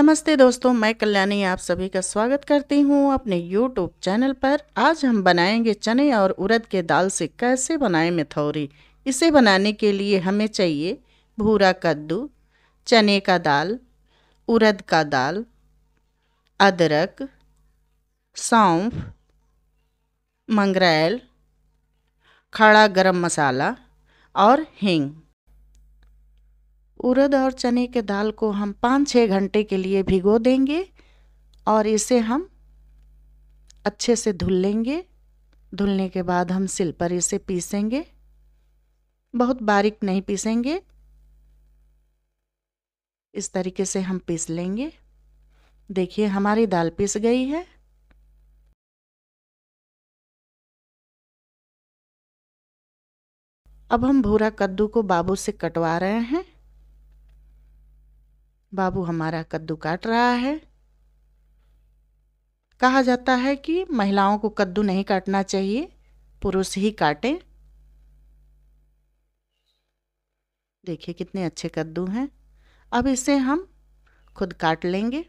नमस्ते दोस्तों मैं कल्याणी आप सभी का स्वागत करती हूँ अपने यूट्यूब चैनल पर आज हम बनाएंगे चने और उड़द के दाल से कैसे बनाएं मिथौरी इसे बनाने के लिए हमें चाहिए भूरा कद्दू चने का दाल उड़द का दाल अदरक सौंफ मंगरेल खड़ा गरम मसाला और हींग उड़द और चने के दाल को हम पाँच छः घंटे के लिए भिगो देंगे और इसे हम अच्छे से धुल लेंगे धुलने के बाद हम सिल पर इसे पीसेंगे बहुत बारीक नहीं पीसेंगे इस तरीके से हम पीस लेंगे देखिए हमारी दाल पीस गई है अब हम भूरा कद्दू को बाबू से कटवा रहे हैं बाबू हमारा कद्दू काट रहा है कहा जाता है कि महिलाओं को कद्दू नहीं काटना चाहिए पुरुष ही काटें देखिए कितने अच्छे कद्दू हैं अब इसे हम खुद काट लेंगे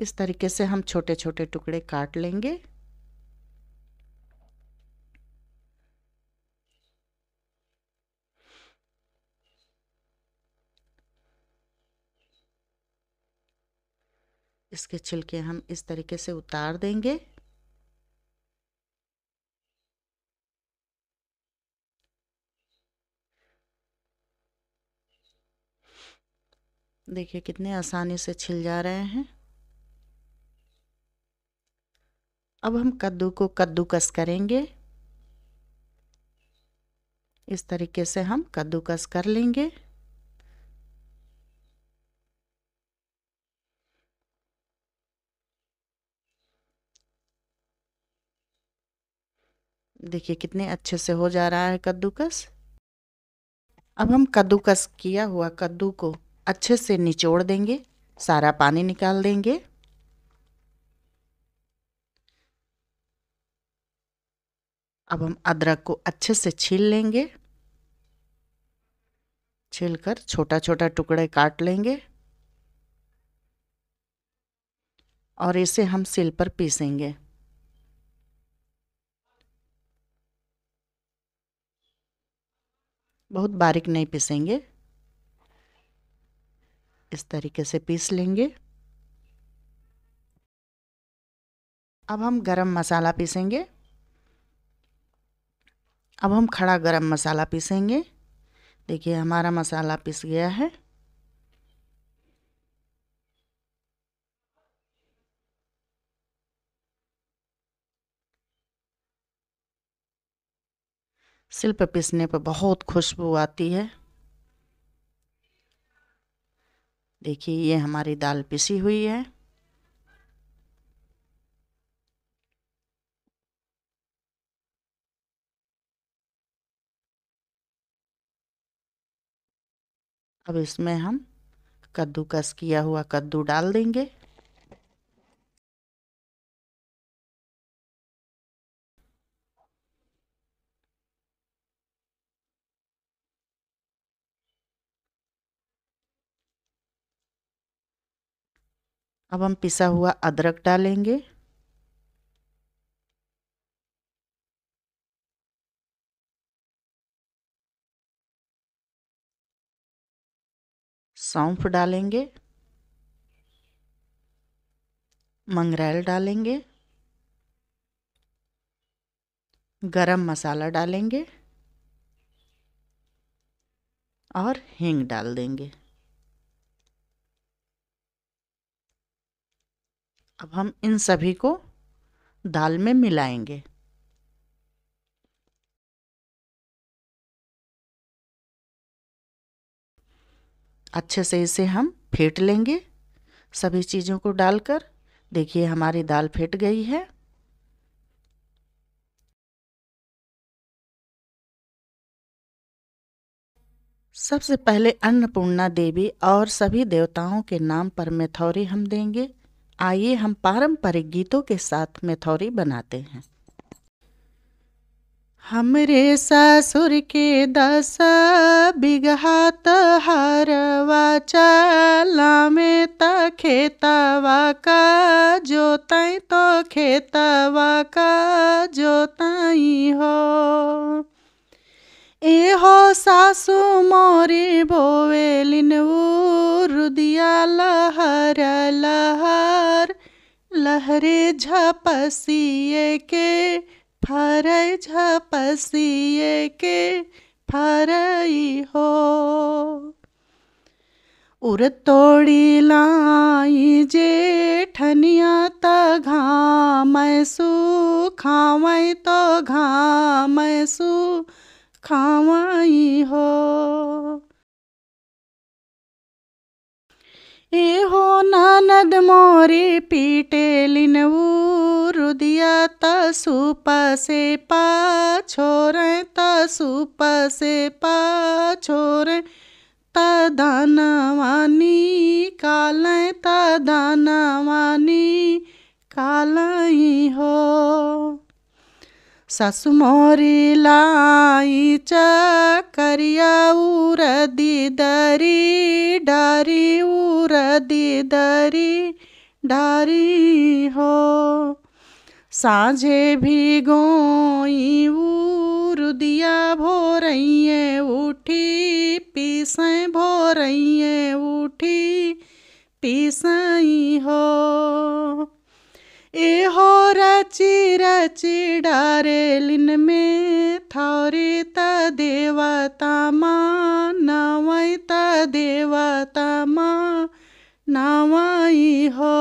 इस तरीके से हम छोटे छोटे टुकड़े काट लेंगे इसके छिलके हम इस तरीके से उतार देंगे देखिए कितने आसानी से छिल जा रहे हैं अब हम कद्दू को कद्दूकस करेंगे इस तरीके से हम कद्दूकस कर लेंगे देखिए कितने अच्छे से हो जा रहा है कद्दूकस अब हम कद्दूकस किया हुआ कद्दू को अच्छे से निचोड़ देंगे सारा पानी निकाल देंगे अब हम अदरक को अच्छे से छील लेंगे छील कर छोटा छोटा टुकड़े काट लेंगे और इसे हम सिल पर पीसेंगे बहुत बारीक नहीं पीसेंगे इस तरीके से पीस लेंगे अब हम गरम मसाला पीसेंगे अब हम खड़ा गरम मसाला पीसेंगे देखिए हमारा मसाला पिस गया है सिल पे पीसने पर बहुत खुशबू आती है देखिए ये हमारी दाल पिसी हुई है अब इसमें हम कद्दूकस किया हुआ कद्दू डाल देंगे अब हम पिसा हुआ अदरक डालेंगे सौंफ डालेंगे मंगरेल डालेंगे गरम मसाला डालेंगे और हींग डाल देंगे अब हम इन सभी को दाल में मिलाएंगे अच्छे से इसे हम फेंट लेंगे सभी चीज़ों को डालकर देखिए हमारी दाल फेंट गई है सबसे पहले अन्नपूर्णा देवी और सभी देवताओं के नाम पर मेथौरी हम देंगे आइए हम पारंपरिक गीतों के साथ मेथौरी बनाते हैं हमरे ससुर के दस बिघा तहारवा वाचला में त खेतवा का जोत तो खेतवा का जोत हो सासु मोरी बोवेलिन रुदिया लहर लहर लहरे झपसिए के फर झपसिए के फरई हो उर तोड़ी लाई ठनिया त घाम सु खावई तो घाम सु खावाई हो ए हो ननद मोरे पीटे लिनवू रुदिया तसुप से पा छोरे तसूप से पा छोरे तदानवानी कालें तदानवानी सासु मोरी लाई करिया उरदी दरी डारी उरदी दरी डारी हो साझे भिगोई उदिया भोरइए उठी पीसें भोरइए उठी पीसें चीरा चिडारेलिन में थौरित देवतामा नवैत देवतामा नवै हो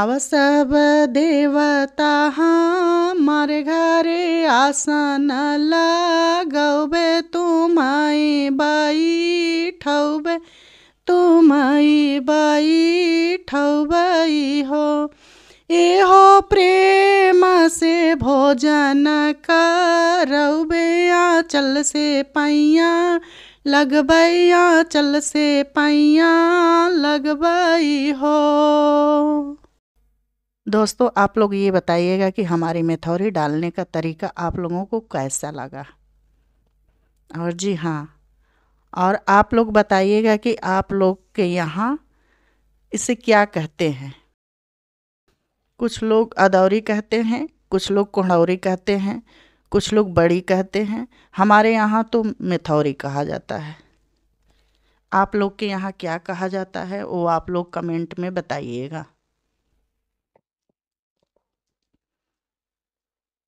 आव सब देवता हमारे घरे आसन लगौबे तुम्हारी बाई ठौबे तुम्हारी बाई ठौबई हो एहो प्रेम से भोजन कर बेया चल से पैया लगबैया चल से पैया लगबई हो दोस्तों आप लोग ये बताइएगा कि हमारी मेथौरी डालने का तरीका आप लोगों को कैसा लगा और जी हाँ और आप लोग बताइएगा कि आप लोग के यहाँ इसे क्या कहते हैं कुछ लोग अदौरी कहते हैं कुछ लोग कुहड़ौरी कहते हैं कुछ लोग बड़ी कहते हैं हमारे यहाँ तो मिथौरी कहा जाता है आप लोग के यहाँ क्या कहा जाता है वो आप लोग कमेंट में बताइएगा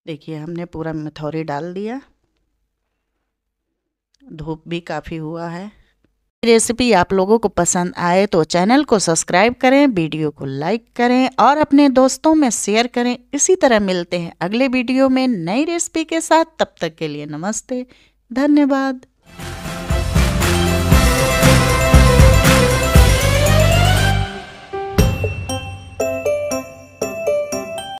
देखिए हमने पूरा मिथौरी डाल दिया धूप भी काफ़ी हुआ है रेसिपी आप लोगों को पसंद आए तो चैनल को सब्सक्राइब करें वीडियो को लाइक करें और अपने दोस्तों में शेयर करें इसी तरह मिलते हैं अगले वीडियो में नई रेसिपी के साथ तब तक के लिए नमस्ते धन्यवाद